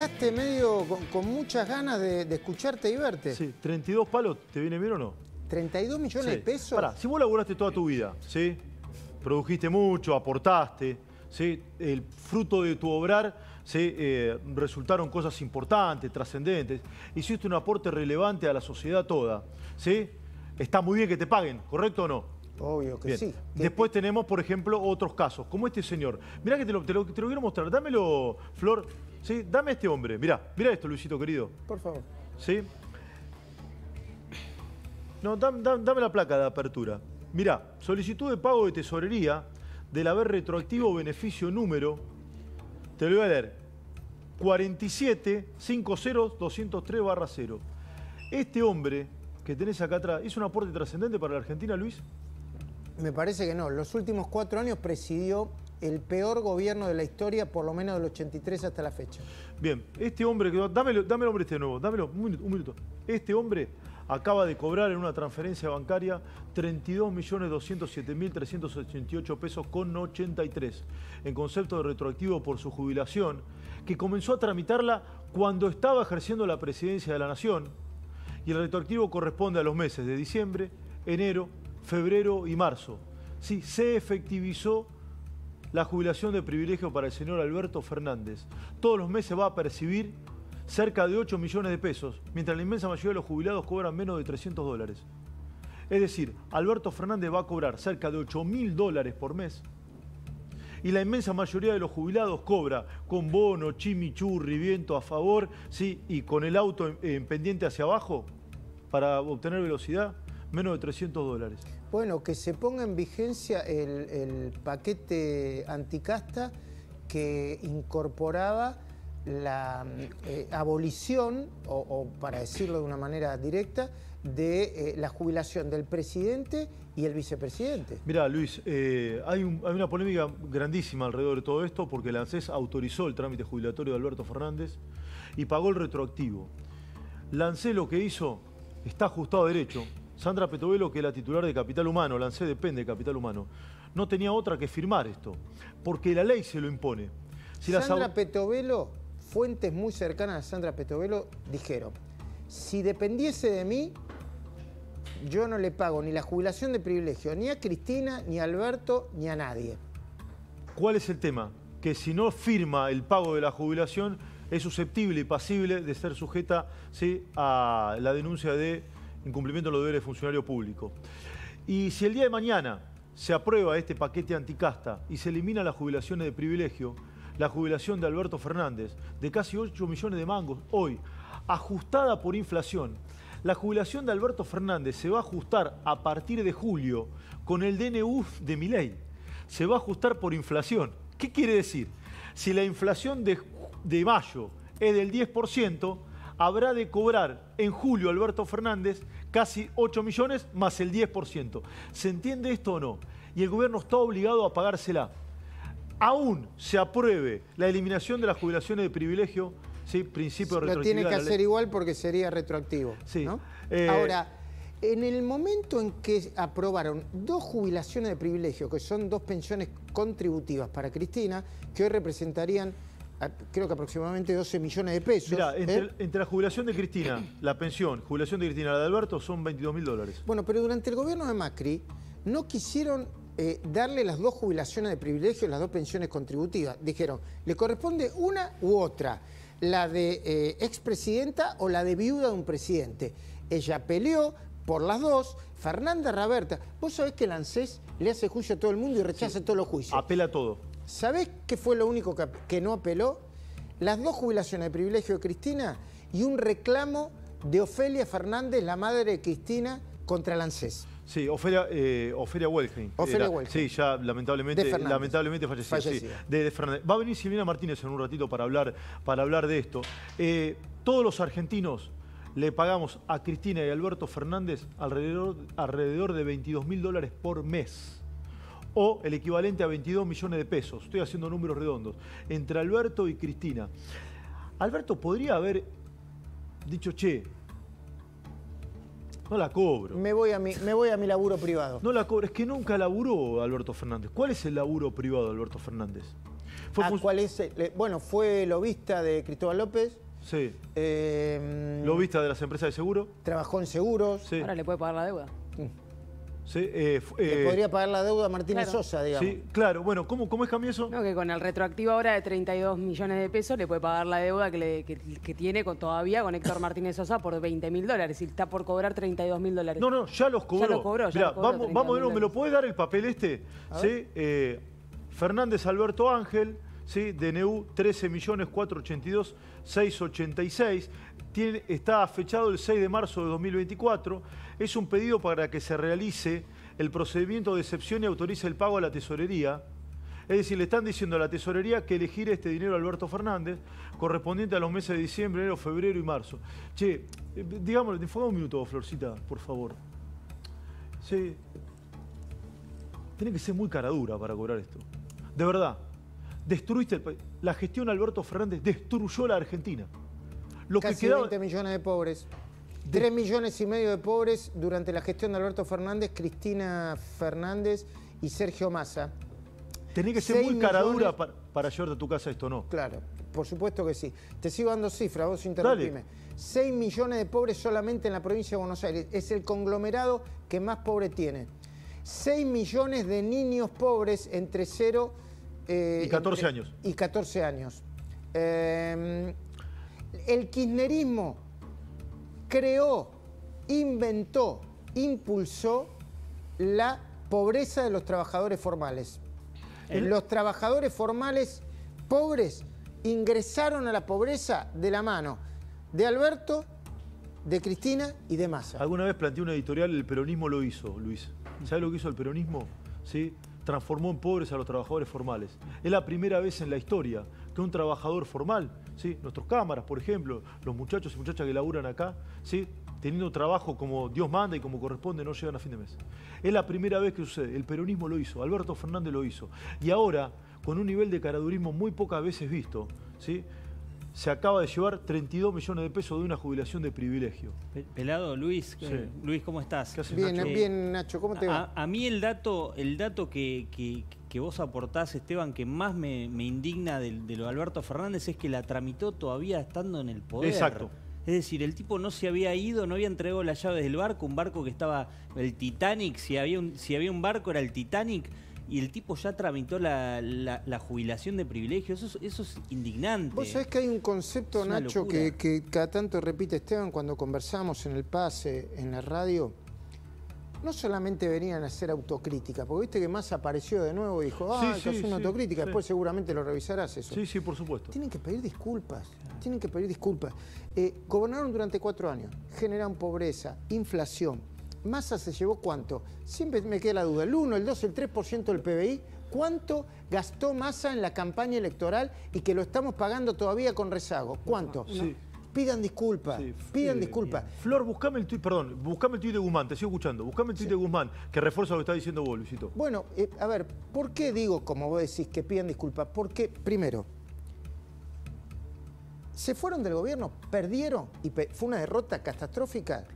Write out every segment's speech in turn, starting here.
Este medio con, muchas ganas de, escucharte y verte. Sí, 32 palos, ¿te viene bien o no? 32 millones de pesos. si vos laburaste toda tu vida, ¿sí? Produjiste mucho, aportaste, ¿sí? El fruto de tu obrar, ¿sí? Eh, resultaron cosas importantes, trascendentes. Hiciste un aporte relevante a la sociedad toda, ¿sí? Está muy bien que te paguen, ¿correcto o no? Obvio que sí. Después tenemos, por ejemplo, otros casos, como este señor. Mirá que te lo, quiero mostrar. Dámelo, Flor. ¿Sí? Dame este hombre. Mirá, mirá esto, Luisito querido. Por favor. ¿Sí? No, dame la placa de apertura. Mirá, solicitud de pago de tesorería del haber retroactivo beneficio número. Te lo voy a leer. 4750203 203 barra 0. Este hombre que tenés acá atrás, ¿es un aporte trascendente para la Argentina, Luis? Me parece que no. Los últimos cuatro años presidió el peor gobierno de la historia, por lo menos del 83 hasta la fecha. Bien, este hombre, dámelo, dame hombre este nuevo, dámelo, un minuto. Este hombre acaba de cobrar en una transferencia bancaria 32.207.388 pesos con 83, en concepto de retroactivo por su jubilación, que comenzó a tramitarla cuando estaba ejerciendo la presidencia de la Nación, y el retroactivo corresponde a los meses de diciembre, enero, febrero y marzo. Sí, se efectivizó la jubilación de privilegio para el señor Alberto Fernández. Todos los meses va a percibir cerca de 8 millones de pesos, mientras la inmensa mayoría de los jubilados cobran menos de 300 dólares. Es decir, Alberto Fernández va a cobrar cerca de 8 mil dólares por mes y la inmensa mayoría de los jubilados cobra con bono, chimichurri, viento a favor, ¿sí? y con el auto en, pendiente hacia abajo para obtener velocidad, menos de 300 dólares. Bueno, que se ponga en vigencia el, paquete anticasta que incorporaba la eh, abolición, o, para decirlo de una manera directa, de eh, la jubilación del presidente y el vicepresidente. Mirá, Luis, eh, hay, una polémica grandísima alrededor de todo esto porque lancés autorizó el trámite jubilatorio de Alberto Fernández y pagó el retroactivo. lancés lo que hizo está ajustado a derecho, Sandra Petovelo, que es la titular de Capital Humano, lancé depende de Capital Humano, no tenía otra que firmar esto, porque la ley se lo impone. Si Sandra Petovelo, fuentes muy cercanas a Sandra Petovelo dijeron, si dependiese de mí, yo no le pago ni la jubilación de privilegio, ni a Cristina, ni a Alberto, ni a nadie. ¿Cuál es el tema? Que si no firma el pago de la jubilación, es susceptible y pasible de ser sujeta a la denuncia de incumplimiento de los deberes de funcionario público. Y si el día de mañana se aprueba este paquete anticasta y se elimina las jubilaciones de privilegio, la jubilación de Alberto Fernández, de casi 8 millones de mangos hoy, ajustada por inflación, la jubilación de Alberto Fernández se va a ajustar a partir de julio con el DNU de ley, Se va a ajustar por inflación. ¿Qué quiere decir? Si la inflación de, de mayo es del 10%, habrá de cobrar en julio Alberto Fernández casi 8 millones más el 10%. ¿Se entiende esto o no? Y el gobierno está obligado a pagársela. Aún se apruebe la eliminación de las jubilaciones de privilegio, ¿sí? principio de Lo tiene que hacer igual porque sería retroactivo. Sí. Eh, Ahora, en el momento en que aprobaron dos jubilaciones de privilegio, que son dos pensiones contributivas para Cristina, que hoy representarían creo que aproximadamente 12 millones de pesos. Mira, ¿eh? entre, la jubilación de Cristina, la pensión, jubilación de Cristina, la de Alberto, son 22 mil dólares. Bueno, pero durante el gobierno de Macri no quisieron eh, darle las dos jubilaciones de privilegio, las dos pensiones contributivas. Dijeron, le corresponde una u otra, la de eh, expresidenta o la de viuda de un presidente. Ella peleó por las dos, Fernanda Raberta. Vos sabés que el ANSES le hace juicio a todo el mundo y rechaza todos los juicios. Apela a todo. ¿Sabés qué fue lo único que, no apeló? Las dos jubilaciones de privilegio de Cristina y un reclamo de Ofelia Fernández, la madre de Cristina, contra el ANSES. Sí, Ofelia, eh, Ofelia Welking. Sí, ya lamentablemente, lamentablemente falleció. Sí, de, Fernández. Va a venir Silvina Martínez en un ratito para hablar, para hablar de esto. Eh, todos los argentinos le pagamos a Cristina y Alberto Fernández alrededor, alrededor de 22 mil dólares por mes o el equivalente a 22 millones de pesos. Estoy haciendo números redondos. Entre Alberto y Cristina. Alberto podría haber dicho, che, no la cobro. Me voy, a mi, me voy a mi laburo privado. No la cobro. Es que nunca laburó Alberto Fernández. ¿Cuál es el laburo privado de Alberto Fernández? Ah, ¿cuál es bueno, fue lobista de Cristóbal López. Sí. Eh, lobista de las empresas de seguro. Trabajó en seguros. Ahora le puede pagar la deuda. Mm. Sí, eh, eh, podría pagar la deuda Martínez Sosa, digamos. Sí, claro. Bueno, ¿cómo, cómo es cambio eso? No, que con el retroactivo ahora de 32 millones de pesos le puede pagar la deuda que, tiene con, todavía con Héctor Martínez Sosa por 20 mil dólares. Y está por cobrar 32 mil dólares. No, no, ya los cobró. Ya los cobró, ya vamos, vamos ¿me lo puede dar el papel este? ¿Sí? Eh, Fernández Alberto Ángel, ¿sí? DNU 13 millones 482 686 está fechado el 6 de marzo de 2024. Es un pedido para que se realice el procedimiento de excepción y autorice el pago a la tesorería. Es decir, le están diciendo a la tesorería que elegir este dinero a Alberto Fernández correspondiente a los meses de diciembre, enero, febrero y marzo. Che, eh, digámosle, te un minuto, Florcita, por favor. Sí. tiene que ser muy cara dura para cobrar esto. De verdad, destruiste el país. La gestión Alberto Fernández destruyó la Argentina. Lo Casi 20 millones de pobres. 3 millones y medio de pobres durante la gestión de Alberto Fernández, Cristina Fernández y Sergio Massa. Tenía que ser muy caradura para, llevar de tu casa esto, ¿no? Claro, por supuesto que sí. Te sigo dando cifras, vos interrumpime. 6 millones de pobres solamente en la provincia de Buenos Aires. Es el conglomerado que más pobre tiene. 6 millones de niños pobres entre 0 eh, y 14 años. Y 14 años. Eh, el kirchnerismo creó, inventó, impulsó la pobreza de los trabajadores formales. Los trabajadores formales pobres ingresaron a la pobreza de la mano de Alberto, de Cristina y de Massa. Alguna vez planteé una editorial, el peronismo lo hizo, Luis. ¿Sabes lo que hizo el peronismo? ¿Sí? Transformó en pobres a los trabajadores formales. Es la primera vez en la historia que un trabajador formal ¿sí? nuestros cámaras, por ejemplo, los muchachos y muchachas que laburan acá, ¿sí? teniendo trabajo como Dios manda y como corresponde, no llegan a fin de mes. Es la primera vez que sucede. El peronismo lo hizo, Alberto Fernández lo hizo. Y ahora, con un nivel de caradurismo muy pocas veces visto, ¿sí? se acaba de llevar 32 millones de pesos de una jubilación de privilegio. Pelado, Luis, eh, Luis, ¿cómo estás? bien, bien, Nacho, ¿cómo te va? A, mí el dato, el dato que, que, vos aportás, Esteban, que más me, indigna de, lo de Alberto Fernández es que la tramitó todavía estando en el poder. Exacto. Es decir, el tipo no se había ido, no había entregado las llaves del barco, un barco que estaba el Titanic, si había un, si había un barco era el Titanic y el tipo ya tramitó la, jubilación de privilegios. Eso es, indignante. Vos sabés que hay un concepto, Nacho, que, cada tanto repite Esteban cuando conversamos en el pase, en la radio. No solamente venían a hacer autocrítica, porque viste que más apareció de nuevo y dijo, ah, eso es una autocrítica, después seguramente lo revisarás eso. Sí, sí, por supuesto. Tienen que pedir disculpas, tienen que pedir disculpas. Eh, gobernaron durante cuatro años, generaron pobreza, inflación, ¿Masa se llevó cuánto? Siempre me queda la duda, el 1, el 2, el 3% del PBI. ¿Cuánto gastó masa en la campaña electoral y que lo estamos pagando todavía con rezago? ¿Cuánto? Sí. Pidan disculpas, pidan eh, Flor, buscame el tuit, perdón, buscame el tuit de Guzmán, te sigo escuchando, buscame el tuit de Guzmán, que refuerza lo que está diciendo vos, Luisito. Bueno, eh, a ver, ¿por qué digo, como vos decís, que pidan disculpas? Porque, primero, se fueron del gobierno, perdieron y fue una derrota catastrófica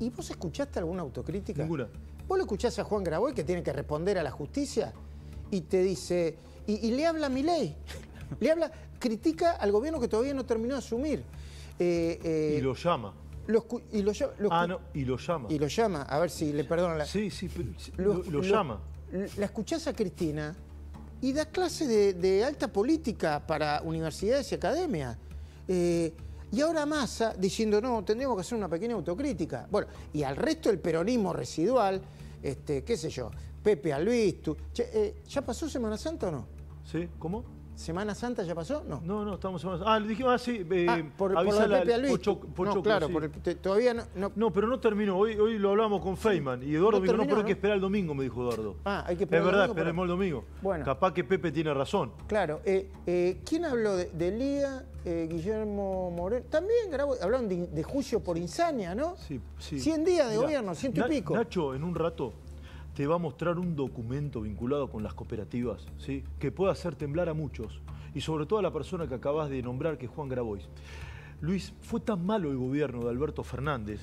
¿Y vos escuchaste alguna autocrítica? Ninguna. Vos lo escuchás a Juan Graboy que tiene que responder a la justicia y te dice, y, le habla a mi ley, le habla, critica al gobierno que todavía no terminó de asumir. Eh, eh, y lo llama. y lo, ah, no, y lo llama. Y lo llama, a ver si le perdona la... Sí, sí, pero, lo, llama. La escuchás a Cristina y da clases de, alta política para universidades y academias. Eh, y ahora Massa diciendo, no, tendríamos que hacer una pequeña autocrítica. Bueno, y al resto el peronismo residual, este, qué sé yo, Pepe Luis eh, ¿ya pasó Semana Santa o no? Sí, ¿cómo? ¿Semana Santa ya pasó? No. No, no, estamos Semana Santa. Ah, le dijimos, ah, sí. Eh, ah, por, la Pepe Alvis. no, claro, todavía no, no, pero no terminó. Hoy, hoy lo hablamos con Feynman. Y Eduardo no dijo, no, pero hay que esperar el domingo, me dijo Eduardo. Ah, hay que esperar Es verdad, esperemos el domingo. Bueno. Capaz que Pepe tiene razón. Claro. Eh, ¿Quién habló de, de eh, Guillermo Moreno. También grabó, hablaron de, juicio por insania, ¿no? Sí, sí. 100 días de gobierno, ciento y pico. Nacho, en un rato te va a mostrar un documento vinculado con las cooperativas, ¿sí? Que puede hacer temblar a muchos. Y sobre todo a la persona que acabas de nombrar, que es Juan Grabois. Luis, fue tan malo el gobierno de Alberto Fernández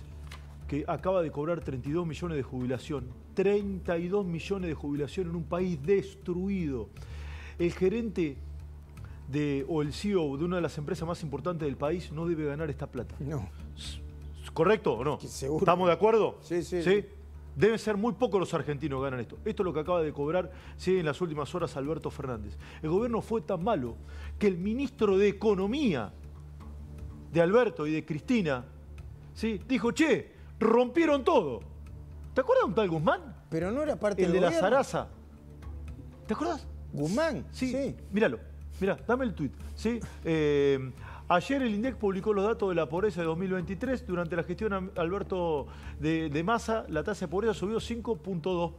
que acaba de cobrar 32 millones de jubilación, 32 millones de jubilación en un país destruido. El gerente de, o el CEO de una de las empresas más importantes del país no debe ganar esta plata. No. ¿Correcto o no? ¿Estamos de acuerdo? Sí, sí. ¿Sí? Deben ser muy pocos los argentinos que ganan esto. Esto es lo que acaba de cobrar ¿sí? en las últimas horas Alberto Fernández. El gobierno fue tan malo que el ministro de Economía de Alberto y de Cristina ¿sí? dijo, che, rompieron todo. ¿Te acuerdas de un tal Guzmán? Pero no era parte el de la zaraza. ¿Te acuerdas? Guzmán, sí. Míralo. Mirá, dame el tuit. ¿sí? Eh, ayer el INDEC publicó los datos de la pobreza de 2023. Durante la gestión Alberto de, de Massa, la tasa de pobreza subió 5.2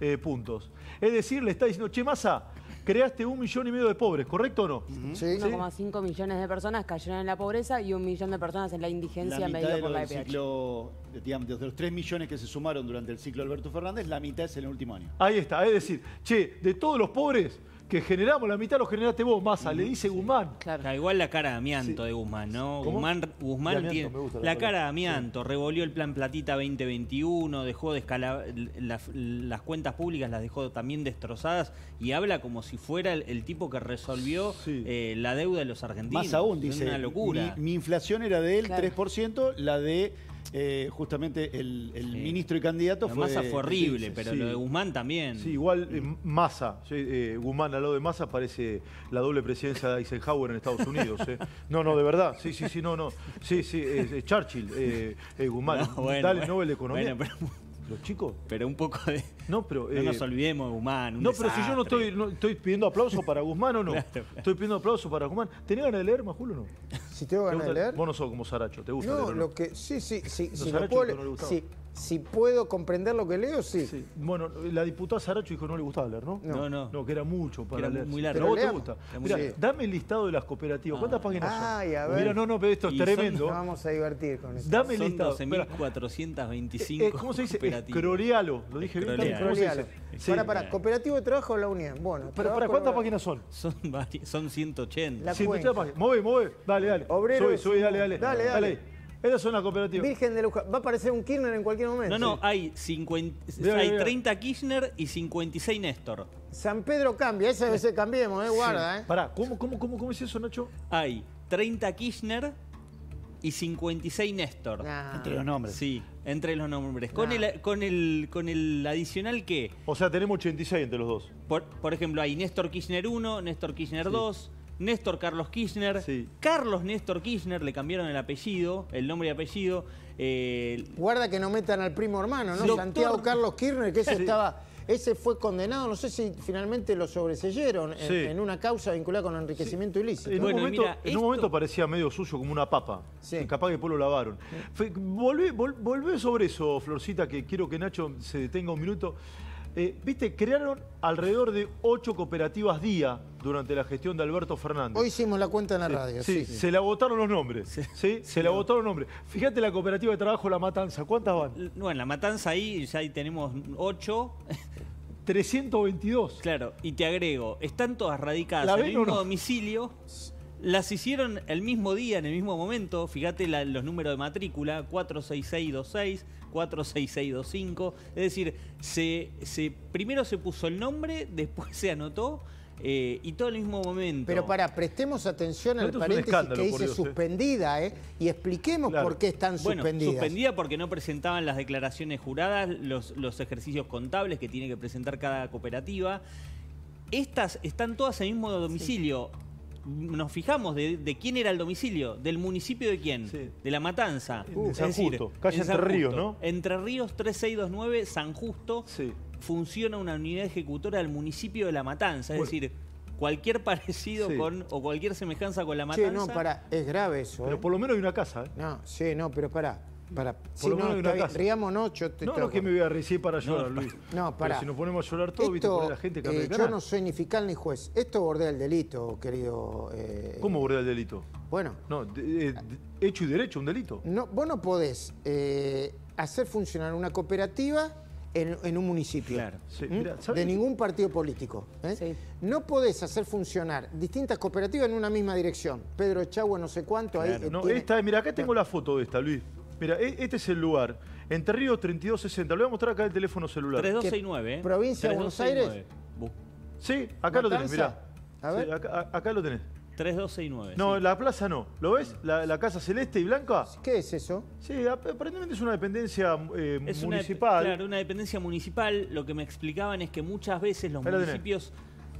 eh, puntos. Es decir, le está diciendo, che, Massa, creaste un millón y medio de pobres, ¿correcto o no? sí. 1,5 millones de personas cayeron en la pobreza y un millón de personas en la indigencia medida por la EPH. E de los 3 millones que se sumaron durante el ciclo Alberto Fernández, la mitad es en el último año. Ahí está, es decir, che, de todos los pobres, que generamos, la mitad lo generaste vos, Massa, le mm, dice Guzmán. igual la cara de amianto de Guzmán, ¿no? Guzmán, tiene la, cara de amianto, revolvió el plan Platita 2021, dejó de las, cuentas públicas las dejó también destrozadas y habla como si fuera el, tipo que resolvió eh, la deuda de los argentinos. Más aún, dice, una locura. Mi, inflación era de él 3%, la de eh, justamente el, ministro y candidato fue... Massa fue horrible, pero lo de Guzmán también. Sí, igual eh, Massa, eh, Guzmán al lado de Massa parece la doble presidencia de Eisenhower en Estados Unidos. No, no, de verdad, sí, sí, sí, no, no. Sí, sí, Churchill, Guzmán, no, Nobel de Economía los chicos. Pero un poco de. No, pero, no nos eh, olvidemos de Guzmán. Un no, pero si yo no estoy, no, estoy pidiendo aplauso para Guzmán o no. Estoy pidiendo aplauso para Guzmán. ¿Tenés ganas de leer, Majulo o no? Si tengo ganas de leer. Vos no sos como Saracho, ¿te gusta? No, lo que. Sí, sí, sí. Si, Saracho, no le sí si puedo comprender lo que leo, sí. Bueno, la diputada Saracho dijo que no le gustaba leer, ¿no? ¿no? No, no. que era mucho para era leer. Muy largo. ¿No te gusta. Mira, dame el listado de las cooperativas. ¿Cuántas ah. páginas Ay, son? A ver. Mira, no, no, pero esto es tremendo. vamos a divertir con eso. Dame el listado. 12.425 eh, eh, ¿Cómo se dice? Crorialo. Lo dije bien. dice? Para, para, Cooperativo de Trabajo de la Unión. Bueno, pero ¿cuántas páginas son? Son son 180. La 180 páginas. Mueve, mueve. Dale, dale. Obrero. Sube, sube, dale. Dale, dale. dale. Esa es una cooperativa. Virgen de Luján. Va a aparecer un Kirchner en cualquier momento. No, no, hay, 50, hay 30 Kirchner y 56 Néstor. San Pedro cambia, ese veces eh. cambiemos, eh, guarda. Eh. Pará, ¿cómo, cómo, cómo, es eso, Nacho? Hay 30 Kirchner y 56 Néstor. Entre los nombres. Sí, entre los nombres. Con, el, con, el, adicional qué? O sea, tenemos 86 entre los dos. Por, ejemplo, hay Néstor Kirchner 1, Néstor Kirchner 2... Néstor Carlos Kirchner. Carlos Néstor Kirchner, le cambiaron el apellido, el nombre y apellido. Eh, Guarda que no metan al primo hermano, ¿no? Santiago Carlos Kirchner, que ese estaba. Ese fue condenado, no sé si finalmente lo sobreseyeron en, una causa vinculada con enriquecimiento ilícito. En, un, momento, parecía medio suyo, como una papa. capaz que después lo lavaron. Volvé, sobre eso, Florcita, que quiero que Nacho se detenga un minuto. Eh, viste, crearon alrededor de ocho cooperativas día durante la gestión de Alberto Fernández. Hoy hicimos la cuenta en la radio. sí, se le agotaron los nombres. Sí, se la votaron los nombres. Fíjate la cooperativa de trabajo La Matanza, ¿cuántas van? Bueno, La Matanza ahí, ya ahí tenemos ocho. 322. Claro, y te agrego, están todas radicadas en el domicilio. Las hicieron el mismo día, en el mismo momento. Fíjate los números de matrícula: 46626, 46625. Es decir, primero se puso el nombre, después se anotó. Eh, y todo el mismo momento. Pero para, prestemos atención al paréntesis que dice ¿eh? suspendida, ¿eh? Y expliquemos por qué están bueno, Suspendida porque no presentaban las declaraciones juradas, los, los ejercicios contables que tiene que presentar cada cooperativa. Estas están todas en el mismo domicilio nos fijamos de, quién era el domicilio, del municipio de quién, de La Matanza. Uh, San Justo, calle Entre Ríos, ¿no? Entre Ríos 3629, San Justo, funciona una unidad ejecutora del municipio de La Matanza. Es decir, cualquier parecido con o cualquier semejanza con La Matanza. Sí, no, para, es grave eso. Pero ¿eh? por lo menos hay una casa. ¿eh? No, sí, no, pero para para, por no, no, yo te No, no que me voy a reír para llorar, Luis. No, para. Pero si nos ponemos a llorar todo, Esto, viste, la gente eh, Yo no soy ni fiscal ni juez. Esto bordea el delito, querido. Eh, ¿Cómo bordea el delito? Bueno. No, hecho y derecho, un delito. No, vos no podés eh, hacer funcionar una cooperativa en, en un municipio. Claro. de ningún partido político. ¿eh? Sí. No podés hacer funcionar distintas cooperativas en una misma dirección. Pedro Echagua, no sé cuánto. no, esta, mira, acá tengo la foto de esta, Luis. Mira, e-, este es el lugar. Entre Ríos 3260. Le voy a mostrar acá el teléfono celular. 3269. ¿eh? ¿Provincia de Buenos Aires? Sí, acá lo tenés, mirá. A ver. acá, lo tenés. 3269. No, la plaza no. ¿Lo ves? La, Casa Celeste y Blanca. ¿Qué es eso? Sí, aparentemente es una dependencia eh, es municipal. claro, una dependencia municipal. Lo que me explicaban es que muchas veces los municipios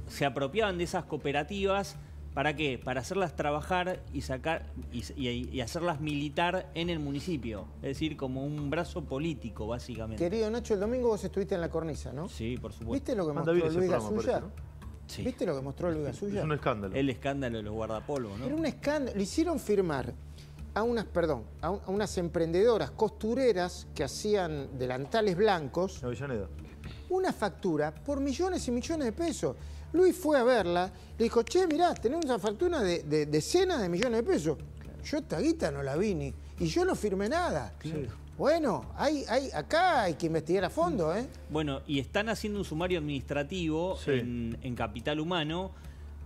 se apropiaban de esas cooperativas ¿Para qué? Para hacerlas trabajar y sacar y, hacerlas militar en el municipio. Es decir, como un brazo político, básicamente. Querido Nacho, el domingo vos estuviste en la cornisa, ¿no? Sí, por supuesto. ¿Viste lo que mostró Luis Gasulla? Sí. ¿Viste lo que mostró Luis Gasulla? Es un escándalo. El escándalo de los guardapolvos, ¿no? Era un escándalo. Le hicieron firmar a unas, perdón, a, unas emprendedoras costureras que hacían delantales blancos. Una factura por millones y millones de pesos. Luis fue a verla, le dijo, che, mirá, tenemos una fortuna de, decenas de millones de pesos. Yo esta guita no la vi ni, y yo no firmé nada. Bueno, hay, hay, acá hay que investigar a fondo, ¿eh? Bueno, y están haciendo un sumario administrativo en, Capital Humano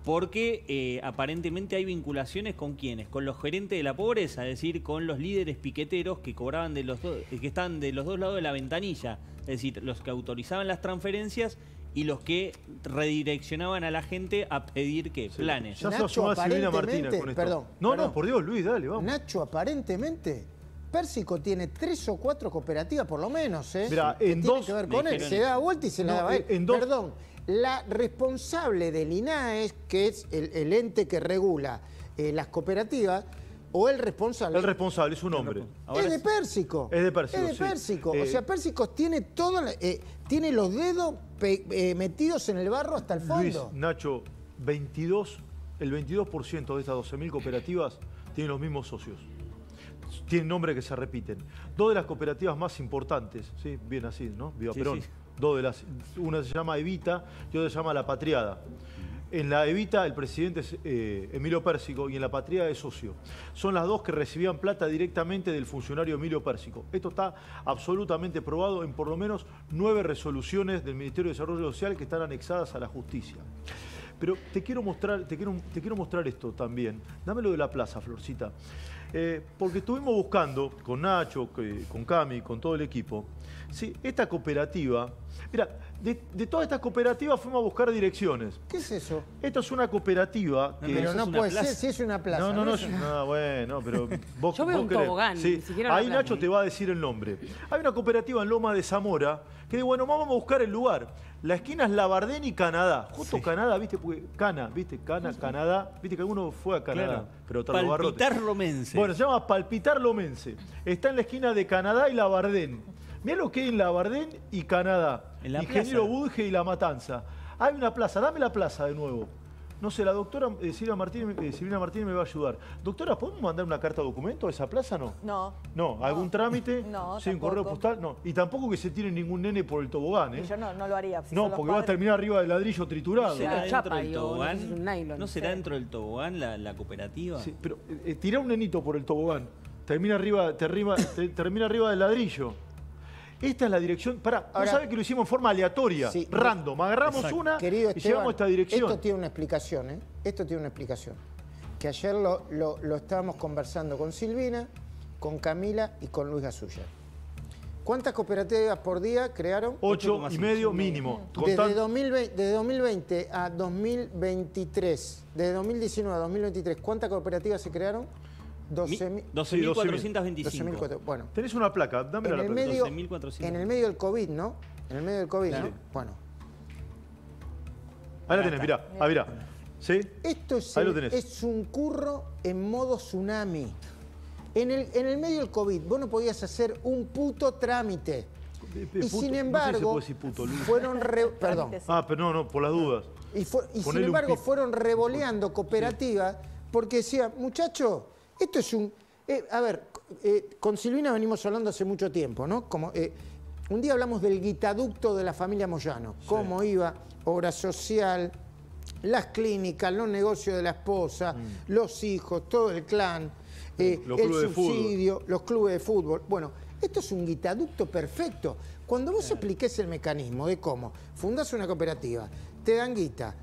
porque eh, aparentemente hay vinculaciones con quienes, con los gerentes de la pobreza, es decir, con los líderes piqueteros que cobraban de los dos. que están de los dos lados de la ventanilla, es decir, los que autorizaban las transferencias y los que redireccionaban a la gente a pedir que planes. Ya Nacho, Martínez con esto. Perdón, no, no, por Dios, Luis, dale, vamos. Nacho, aparentemente, Pérsico tiene tres o cuatro cooperativas, por lo menos, ¿eh? en tiene dos, que ver con él. Se da vuelta y se la da él. perdón, la responsable del INAES, que es el, ente que regula eh, las cooperativas, ¿O el responsable? El responsable es un hombre. es de Pérsico. Es de Pérsico. Es de Pérsico. O eh, sea, Pérsico tiene, todo, eh, tiene los dedos eh, metidos en el barro hasta el fondo. Nacho, 22, el 22% de estas 12.000 cooperativas tienen los mismos socios. Tienen nombres que se repiten. Dos de las cooperativas más importantes, ¿sí? bien así, ¿no? Viva Perón. Dos de las, una se llama Evita y otra se llama La Patriada. En la Evita el presidente es eh, Emilio Pérsico y en la Patria es socio. Son las dos que recibían plata directamente del funcionario Emilio Pérsico. Esto está absolutamente probado en por lo menos nueve resoluciones del Ministerio de Desarrollo Social que están anexadas a la justicia. Pero te quiero mostrar, te quiero, te quiero mostrar esto también. Dámelo de la plaza, Florcita. Eh, porque estuvimos buscando con Nacho, con Cami, con todo el equipo, Sí, esta cooperativa. Mira, de, todas estas cooperativas fuimos a buscar direcciones. ¿Qué es eso? Esto es una cooperativa. que pero no puede ser, si es una plaza. No, no, no, bueno, pero Yo veo un Ahí Nacho te va a decir el nombre. Hay una cooperativa en Loma de Zamora que dice, bueno, vamos a buscar el lugar. La esquina es Labardén y Canadá. Justo Canadá, ¿viste? Cana, ¿viste? Cana, Canadá. ¿Viste que alguno fue a Canadá? Pero Palpitar Lomense. Bueno, se llama Palpitar Lomense. Está en la esquina de Canadá y Labardén. Mirá lo que hay en Labardén y Canadá. ¿En la Ingeniero Budge y La Matanza. Hay una plaza, dame la plaza de nuevo. No sé, la doctora eh, eh, Silvina, Martínez, me va a ayudar. Doctora, ¿podemos mandar una carta de documento a esa plaza no? No. No, ¿algún trámite? No, Sí, un correo postal, no. Y tampoco que se tire ningún nene por el tobogán, ¿eh? yo no, no lo haría. no, porque va a terminar arriba del ladrillo triturado. ¿No será dentro del tobogán? ¿No será dentro del tobogán la, cooperativa? Sí, pero eh, un nenito por el tobogán. Termina arriba, te arriba, termina arriba del ladrillo. Esta es la dirección. Pará, sabe que lo hicimos en forma aleatoria, sí, random. Agarramos una y llevamos esta dirección. Esto tiene una explicación, ¿eh? Esto tiene una explicación. Que ayer lo, estábamos conversando con Silvina, con Camila y con Luis Gasulla. ¿Cuántas cooperativas por día crearon? Ocho y medio mínimo. Desde 2020, desde 2020, a 2023, desde 2019 a 2023, ¿cuántas cooperativas se crearon? 12.425. bueno. Tenés una placa, dame la placa. en el medio del COVID, ¿no? En el medio del COVID, ¿no? Bueno. Ahí la tenés, mirá. Ah, mirá. ¿Sí? Esto es, es un curro en modo tsunami. En el, en el medio del COVID, vos no podías hacer un puto trámite. Este y sin embargo, fueron... perdón. Ah, pero no, no, por las dudas. Y, sin embargo, fueron revoleando cooperativas porque decía, muchacho, esto es un... Eh, a ver, eh, con Silvina venimos hablando hace mucho tiempo, ¿no? Como, eh, un día hablamos del guitaducto de la familia Moyano, cómo iba obra social, las clínicas, los negocios de la esposa, mm. los hijos, todo el clan, el subsidio, los clubes de fútbol. Bueno, esto es un guitaducto perfecto. Cuando vos expliques el mecanismo de cómo fundás una cooperativa, te dan guita,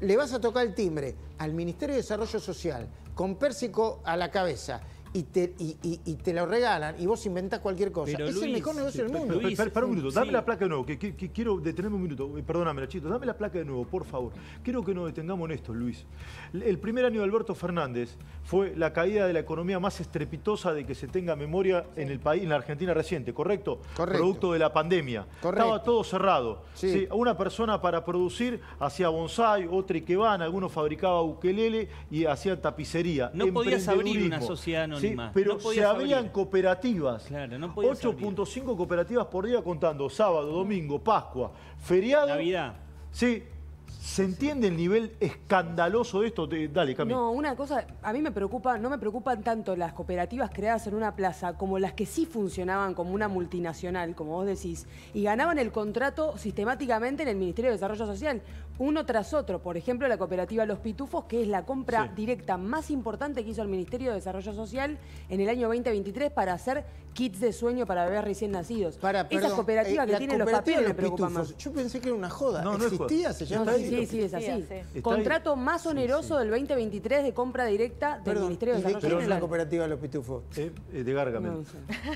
le vas a tocar el timbre al Ministerio de Desarrollo Social, con Pérsico a la cabeza y te, lo regalan y vos inventás cualquier cosa. es el mejor negocio del mundo. Espera un minuto, dame la placa de nuevo, que, quiero detenerme un minuto. Eh, perdóname, Nachito, dame la placa de nuevo, por favor. Quiero que nos detengamos en esto, Luis. El primer año de Alberto Fernández fue la caída de la economía más estrepitosa de que se tenga memoria en el país, en la Argentina reciente, ¿correcto? Producto de la pandemia. Estaba todo cerrado. Una persona para producir hacía bonsai, otra van, algunos fabricaba ukelele y hacía tapicería. No podías abrir una sociedad anónima. Pero se abrían cooperativas. 8.5 cooperativas por día contando sábado, domingo, Pascua, feriado. Navidad. Sí, ¿Se entiende el nivel escandaloso de esto? dale, Camilo. No, una cosa, a mí me preocupa, no me preocupan tanto las cooperativas creadas en una plaza como las que sí funcionaban como una multinacional, como vos decís, y ganaban el contrato sistemáticamente en el Ministerio de Desarrollo Social uno tras otro. Por ejemplo, la cooperativa Los Pitufos, que es la compra directa más importante que hizo el Ministerio de Desarrollo Social en el año 2023 para hacer kits de sueño para bebés recién nacidos. Para, Esas eh, que tienen los papeles Yo pensé que era una joda. No, no ¿Existía? ¿Se llama sí, sí, es así. Contrato más oneroso del 2023 de compra directa del Ministerio de Desarrollo Social. ¿Pero la cooperativa Los Pitufos? Eh, eh, de Gargamel.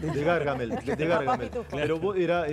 De Gargamel. De, Gargamel. Pero vos era...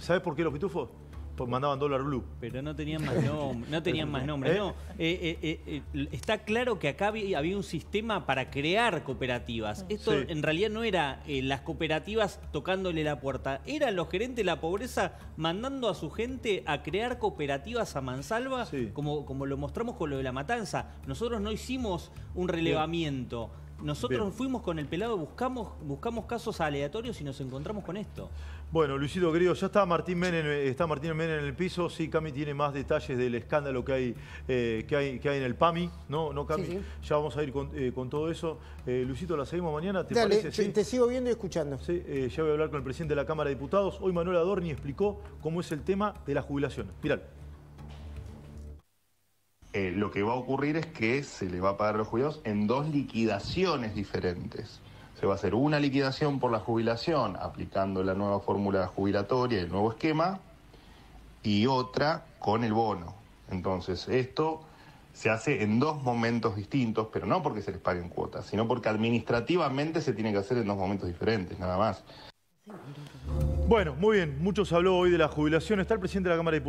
¿Sabés por qué Los Pitufos? Pues mandaban dólar blue. Pero no tenían más, nombre. no tenían más nombres. ¿Eh? No, eh, eh, está claro que acá había, un sistema para crear cooperativas. Esto en realidad no era las cooperativas tocándole la puerta, eran los gerentes de la pobreza mandando a su gente a crear cooperativas a mansalva, como, como lo mostramos con lo de la matanza. Nosotros no hicimos un relevamiento. Nosotros fuimos con el pelado, buscamos, buscamos casos aleatorios y nos encontramos con esto. Bueno, Luisito, querido, ya está Martín Menem, eh, está Martín en el piso. Sí, Cami tiene más detalles del escándalo que hay, eh, que hay, que hay en el PAMI. No, no, Cami, ya vamos a ir con, eh, todo eso. Luisito, la seguimos mañana, ¿te Dale, parece? Te, sigo viendo y escuchando. Sí, ya voy a hablar con el presidente de la Cámara de Diputados. Hoy Manuel Adorni explicó cómo es el tema de la jubilación. Piral. lo que va a ocurrir es que se le va a pagar los jubilados en dos liquidaciones diferentes. Se va a hacer una liquidación por la jubilación aplicando la nueva fórmula jubilatoria, el nuevo esquema, y otra con el bono. Entonces, esto se hace en dos momentos distintos, pero no porque se les paguen cuotas, sino porque administrativamente se tiene que hacer en dos momentos diferentes, nada más. Bueno, muy bien, muchos habló hoy de la jubilación. Está el presidente de la Cámara de